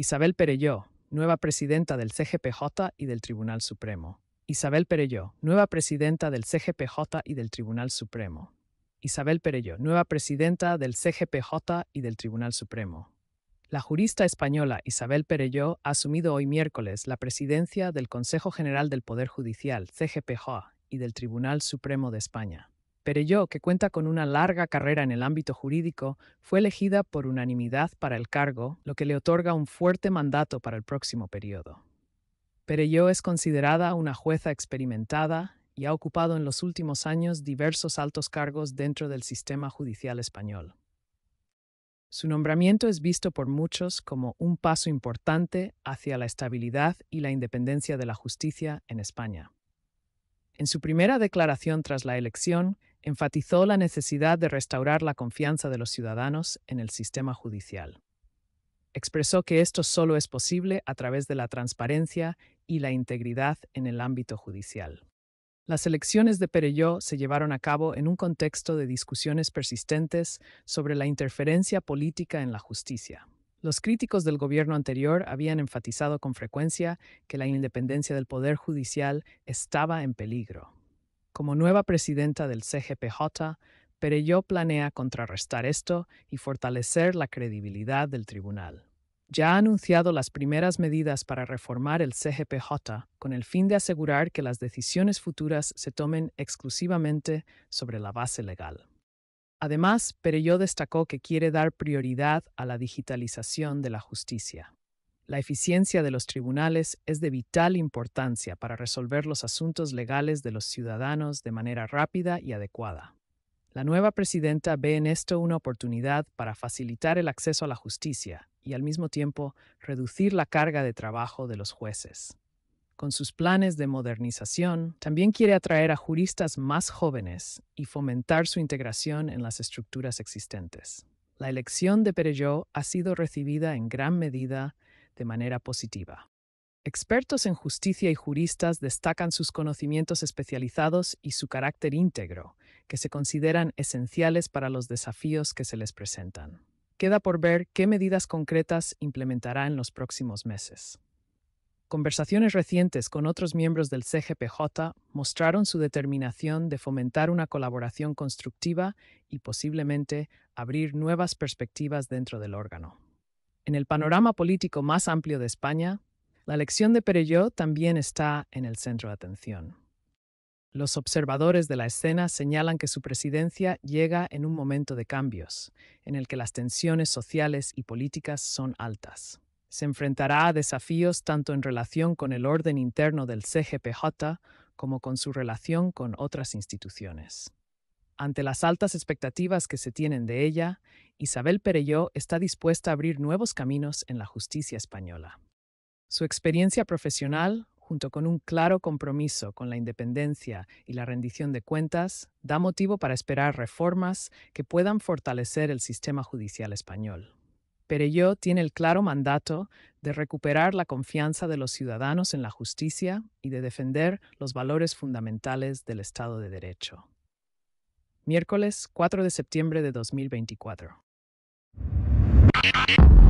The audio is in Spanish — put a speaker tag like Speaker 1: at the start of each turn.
Speaker 1: Isabel Perelló, nueva presidenta del CGPJ y del Tribunal Supremo. Isabel Perelló, nueva presidenta del CGPJ y del Tribunal Supremo. Isabel Perelló, nueva presidenta del CGPJ y del Tribunal Supremo. La jurista española Isabel Perelló ha asumido hoy miércoles la presidencia del Consejo General del Poder Judicial, CGPJ, y del Tribunal Supremo de España. Perelló, que cuenta con una larga carrera en el ámbito jurídico, fue elegida por unanimidad para el cargo, lo que le otorga un fuerte mandato para el próximo periodo. Perelló es considerada una jueza experimentada y ha ocupado en los últimos años diversos altos cargos dentro del sistema judicial español. Su nombramiento es visto por muchos como un paso importante hacia la estabilidad y la independencia de la justicia en España. En su primera declaración tras la elección, enfatizó la necesidad de restaurar la confianza de los ciudadanos en el sistema judicial. Expresó que esto solo es posible a través de la transparencia y la integridad en el ámbito judicial. Las elecciones de Perelló se llevaron a cabo en un contexto de discusiones persistentes sobre la interferencia política en la justicia. Los críticos del gobierno anterior habían enfatizado con frecuencia que la independencia del Poder Judicial estaba en peligro. Como nueva presidenta del CGPJ, Perelló planea contrarrestar esto y fortalecer la credibilidad del tribunal. Ya ha anunciado las primeras medidas para reformar el CGPJ con el fin de asegurar que las decisiones futuras se tomen exclusivamente sobre la base legal. Además, Perelló destacó que quiere dar prioridad a la digitalización de la justicia. La eficiencia de los tribunales es de vital importancia para resolver los asuntos legales de los ciudadanos de manera rápida y adecuada. La nueva presidenta ve en esto una oportunidad para facilitar el acceso a la justicia y al mismo tiempo reducir la carga de trabajo de los jueces. Con sus planes de modernización, también quiere atraer a juristas más jóvenes y fomentar su integración en las estructuras existentes. La elección de Perelló ha sido recibida en gran medida de manera positiva. Expertos en justicia y juristas destacan sus conocimientos especializados y su carácter íntegro, que se consideran esenciales para los desafíos que se les presentan. Queda por ver qué medidas concretas implementará en los próximos meses. Conversaciones recientes con otros miembros del CGPJ mostraron su determinación de fomentar una colaboración constructiva y posiblemente abrir nuevas perspectivas dentro del órgano. En el panorama político más amplio de España, la elección de Perelló también está en el centro de atención. Los observadores de la escena señalan que su presidencia llega en un momento de cambios, en el que las tensiones sociales y políticas son altas. Se enfrentará a desafíos tanto en relación con el orden interno del CGPJ como con su relación con otras instituciones. Ante las altas expectativas que se tienen de ella Isabel Perelló está dispuesta a abrir nuevos caminos en la justicia española. Su experiencia profesional, junto con un claro compromiso con la independencia y la rendición de cuentas, da motivo para esperar reformas que puedan fortalecer el sistema judicial español. Perelló tiene el claro mandato de recuperar la confianza de los ciudadanos en la justicia y de defender los valores fundamentales del Estado de Derecho. Miércoles 4 de septiembre de 2024. Thank you.